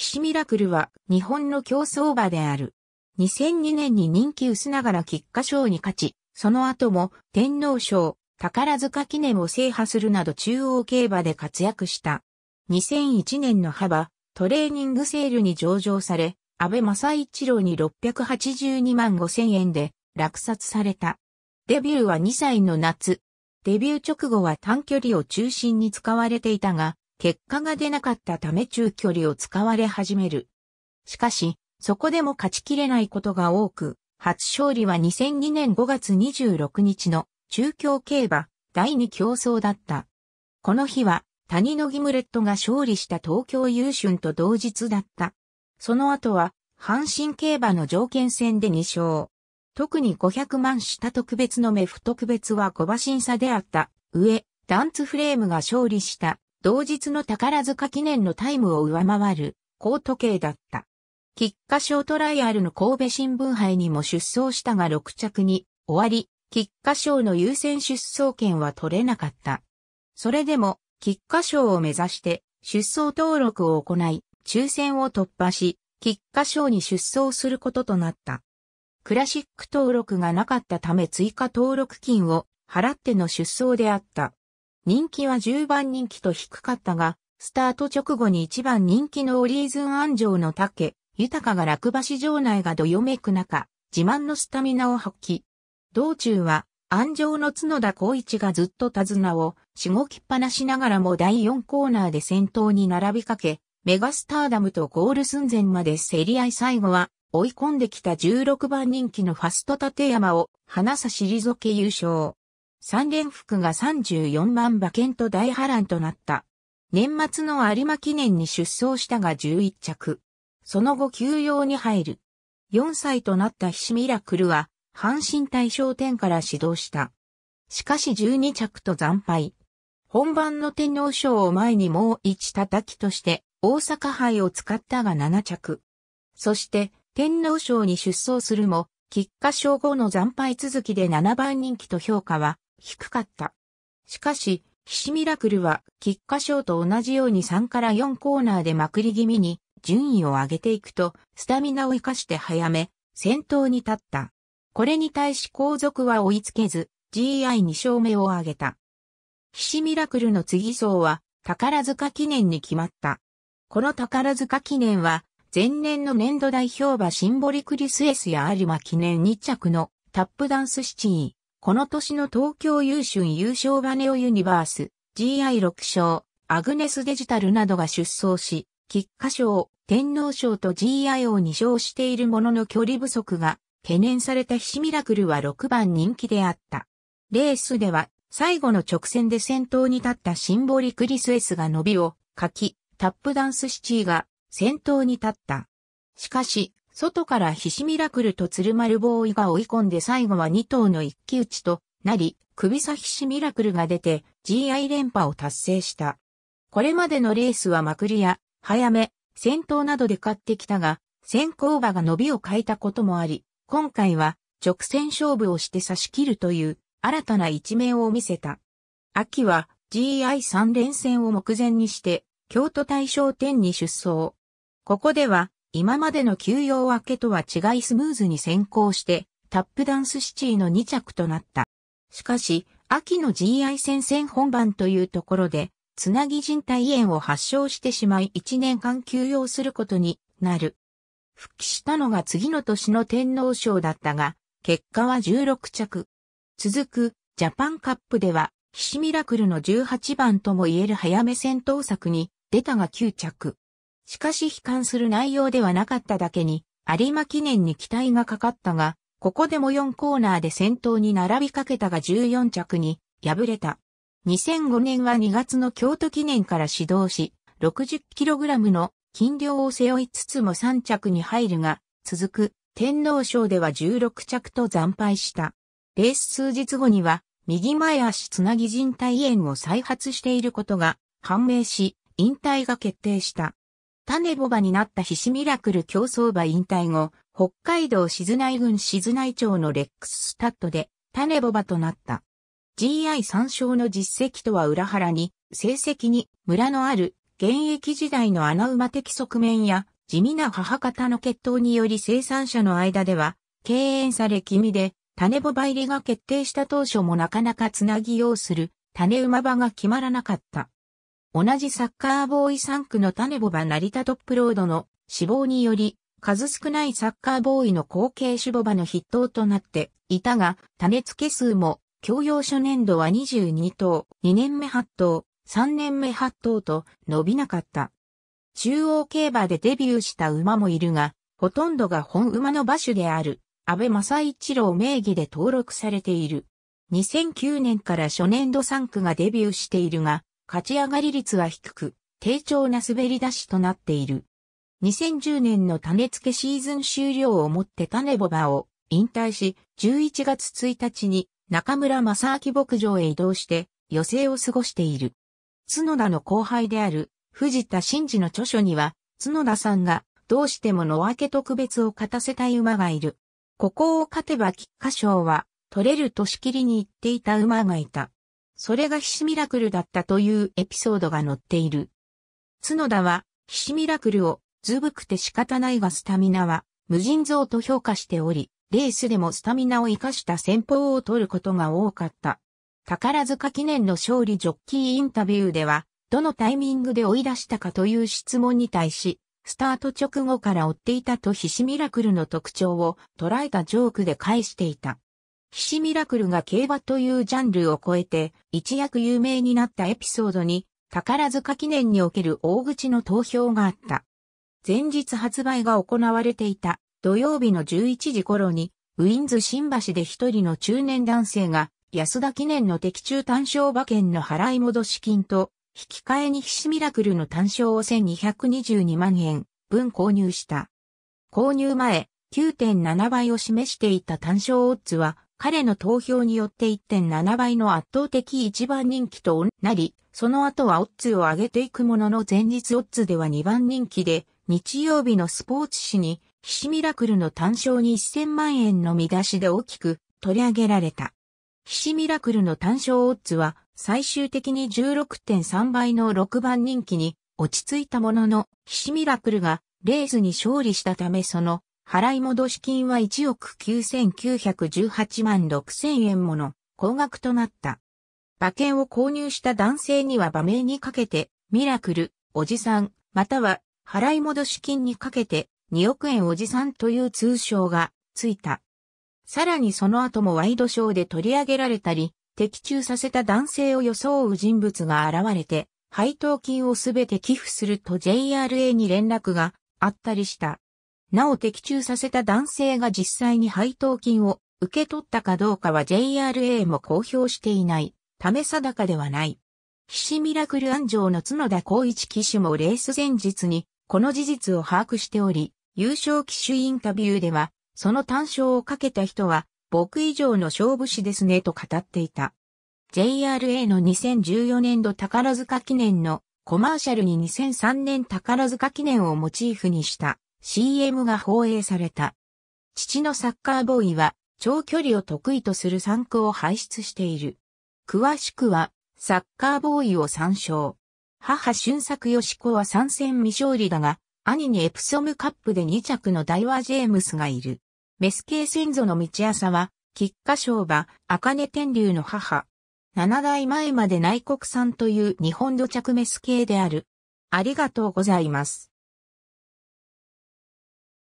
岸ミラクルは日本の競争馬である。2002年に人気薄ながら菊花賞に勝ち、その後も天皇賞、宝塚記念を制覇するなど中央競馬で活躍した。2001年の幅、トレーニングセールに上場され、安倍正一郎に682万5千円で落札された。デビューは2歳の夏。デビュー直後は短距離を中心に使われていたが、結果が出なかったため中距離を使われ始める。しかし、そこでも勝ちきれないことが多く、初勝利は2002年5月26日の中京競馬第2競争だった。この日は谷野ギムレットが勝利した東京優春と同日だった。その後は阪神競馬の条件戦で2勝。特に500万した特別のメフ特別は5馬審査であった上、ダンツフレームが勝利した同日の宝塚記念のタイムを上回る高時計だった。菊花賞トライアルの神戸新聞杯にも出走したが6着に終わり、菊花賞の優先出走権は取れなかった。それでも、菊花賞を目指して出走登録を行い、抽選を突破し、菊花賞に出走することとなった。クラシック登録がなかったため追加登録金を払っての出走であった。人気は10番人気と低かったが、スタート直後に1番人気のオリーズン安城の竹、豊が落馬市場内がどよめく中、自慢のスタミナを発揮。道中は、安城の角田光一がずっと手綱を、しごきっぱなしながらも第4コーナーで先頭に並びかけ、メガスターダムとゴール寸前まで競り合い最後は、追い込んできた16番人気のファスト立山を、花差り退け優勝。三連服が34万馬券と大波乱となった。年末の有馬記念に出走したが11着。その後休養に入る。4歳となったヒシミラクルは、阪神大賞典から指導した。しかし12着と惨敗。本番の天皇賞を前にもう一叩きとして、大阪杯を使ったが7着。そして、天皇賞に出走するも、喫下賞後の惨敗続きで7番人気と評価は低かった。しかし、騎士ミラクルは、菊花賞と同じように3から4コーナーでまくり気味に、順位を上げていくと、スタミナを活かして早め、先頭に立った。これに対し後続は追いつけず、GI2 勝目を挙げた。騎士ミラクルの次走は、宝塚記念に決まった。この宝塚記念は、前年の年度代表馬シンボリクリスエスや有馬記念2着のタップダンスシティ、この年の東京優春優勝バネオユニバース、GI6 賞、アグネスデジタルなどが出走し、菊花賞、天皇賞と GI を2勝しているものの距離不足が懸念されたヒシミラクルは6番人気であった。レースでは最後の直線で先頭に立ったシンボリクリスエスが伸びを書き、タップダンスシチーが先頭に立った。しかし、外から菱ミラクルと鶴丸ボーイが追い込んで最後は2頭の一騎打ちとなり、首差菱ミラクルが出て GI 連覇を達成した。これまでのレースはまくりや、早め、戦闘などで勝ってきたが、先行馬が伸びを変えたこともあり、今回は直線勝負をして差し切るという新たな一面を見せた。秋は GI3 連戦を目前にして、京都大賞展に出走。ここでは今までの休養明けとは違いスムーズに先行して、タップダンスシティの2着となった。しかし、秋の GI 戦線本番というところで、つなぎ人体炎を発症してしまい1年間休養することになる。復帰したのが次の年の天皇賞だったが、結果は16着。続く、ジャパンカップでは、ヒシミラクルの18番とも言える早め戦闘策に、出たが9着。しかし悲観する内容ではなかっただけに、有馬記念に期待がかかったが、ここでも4コーナーで先頭に並びかけたが14着に敗れた。2005年は2月の京都記念から始動し、60kg の金量を背負いつつも3着に入るが、続く天皇賞では16着と惨敗した。レース数日後には、右前足つなぎ人体炎を再発していることが判明し、引退が決定した。種ボバになったヒシミラクル競走馬引退後、北海道静内郡静内町のレックススタッドで種ボバとなった。g i 参照の実績とは裏腹に、成績に村のある現役時代の穴馬的側面や地味な母方の血統により生産者の間では敬遠され気味で種ボバ入りが決定した当初もなかなかつなぎようする種馬場が決まらなかった。同じサッカーボーイ3区の種ボバ成田トップロードの死亡により、数少ないサッカーボーイの後継種ボバの筆頭となっていたが、種付け数も、教養初年度は22頭、2年目8頭、3年目8頭と伸びなかった。中央競馬でデビューした馬もいるが、ほとんどが本馬の馬主である、安倍正一郎名義で登録されている。2009年から初年度3区がデビューしているが、勝ち上がり率は低く、低調な滑り出しとなっている。2010年の種付けシーズン終了をもって種ボバを引退し、11月1日に中村正明牧場へ移動して余生を過ごしている。角田の後輩である藤田真二の著書には、角田さんがどうしても野分け特別を勝たせたい馬がいる。ここを勝てば菊花賞は取れるとしきりに言っていた馬がいた。それがヒシミラクルだったというエピソードが載っている。角田は、ヒシミラクルを、ずぶくて仕方ないがスタミナは、無尽蔵と評価しており、レースでもスタミナを生かした戦法を取ることが多かった。宝塚記念の勝利ジョッキーインタビューでは、どのタイミングで追い出したかという質問に対し、スタート直後から追っていたとヒシミラクルの特徴を捉えたジョークで返していた。士ミラクルが競馬というジャンルを超えて一躍有名になったエピソードに宝塚記念における大口の投票があった。前日発売が行われていた土曜日の11時頃にウィンズ新橋で一人の中年男性が安田記念の的中単勝馬券の払い戻し金と引き換えに士ミラクルの単勝を1222万円分購入した。購入前9.7倍を示していた単勝オッズは彼の投票によって1.7倍の圧倒的一番人気となり、その後はオッズを上げていくものの前日オッズでは2番人気で、日曜日のスポーツ紙に、ヒシミラクルの単勝に1000万円の見出しで大きく取り上げられた。ヒシミラクルの単勝オッズは、最終的に16.3倍の6番人気に落ち着いたものの、ヒシミラクルがレースに勝利したためその払い戻し金は1億9918万6000円もの高額となった。馬券を購入した男性には馬名にかけて、ミラクル、おじさん、または払い戻し金にかけて2億円おじさんという通称がついた。さらにその後もワイドショーで取り上げられたり、的中させた男性を装う人物が現れて、配当金をすべて寄付すると JRA に連絡があったりした。なお的中させた男性が実際に配当金を受け取ったかどうかは JRA も公表していない、ため定かではない。菱ミラクル安城の角田光一騎手もレース前日にこの事実を把握しており、優勝騎手インタビューでは、その単勝をかけた人は、僕以上の勝負師ですねと語っていた。JRA の2014年度宝塚記念のコマーシャルに2003年宝塚記念をモチーフにした CM が放映された。父のサッカーボーイは長距離を得意とする産区を輩出している。詳しくはサッカーボーイを参照。母俊作よし子は参戦未勝利だが、兄にエプソムカップで2着のダイワ・ジェームスがいる。メス系先祖の道朝は、菊花賞馬、茜天竜の母。七代前まで内国産という日本土着メス系である。ありがとうございます。